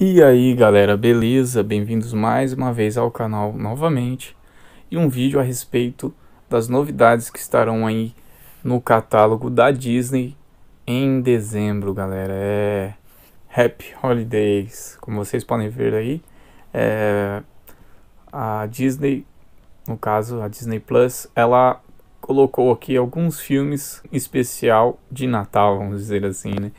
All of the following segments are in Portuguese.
E aí galera, beleza? Bem-vindos mais uma vez ao canal novamente e um vídeo a respeito das novidades que estarão aí no catálogo da Disney em dezembro, galera. É Happy Holidays, como vocês podem ver aí, é... a Disney, no caso a Disney Plus, ela colocou aqui alguns filmes especial de Natal, vamos dizer assim, né?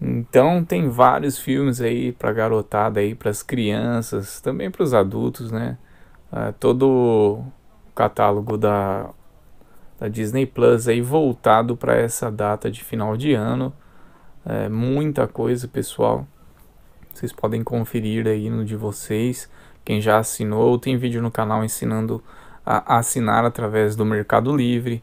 Então tem vários filmes aí para garotada aí para as crianças, também para os adultos, né? Ah, todo o catálogo da, da Disney Plus aí voltado para essa data de final de ano. É, muita coisa, pessoal. Vocês podem conferir aí no de vocês. Quem já assinou, tem vídeo no canal ensinando a assinar através do Mercado Livre.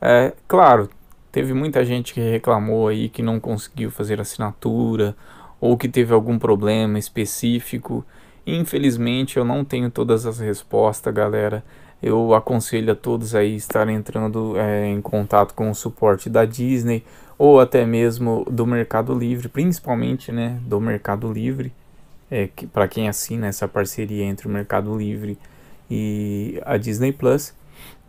É, claro, Teve muita gente que reclamou aí que não conseguiu fazer assinatura ou que teve algum problema específico. Infelizmente eu não tenho todas as respostas, galera. Eu aconselho a todos aí estar entrando é, em contato com o suporte da Disney ou até mesmo do Mercado Livre, principalmente, né, do Mercado Livre, é, que, para quem assina essa parceria entre o Mercado Livre e a Disney Plus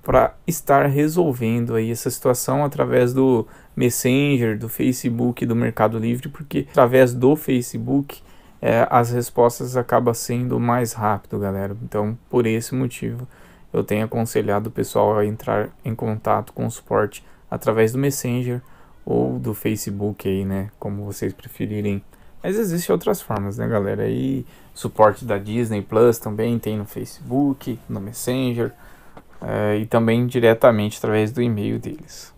para estar resolvendo aí essa situação através do Messenger, do Facebook, do Mercado Livre, porque através do Facebook é, as respostas acabam sendo mais rápido, galera. Então, por esse motivo, eu tenho aconselhado o pessoal a entrar em contato com o suporte através do Messenger ou do Facebook aí, né? Como vocês preferirem. Mas existem outras formas, né, galera? E suporte da Disney Plus também tem no Facebook, no Messenger. É, e também diretamente através do e-mail deles.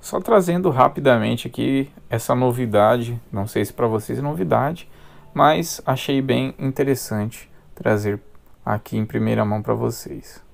Só trazendo rapidamente aqui essa novidade, não sei se para vocês é novidade, mas achei bem interessante trazer aqui em primeira mão para vocês.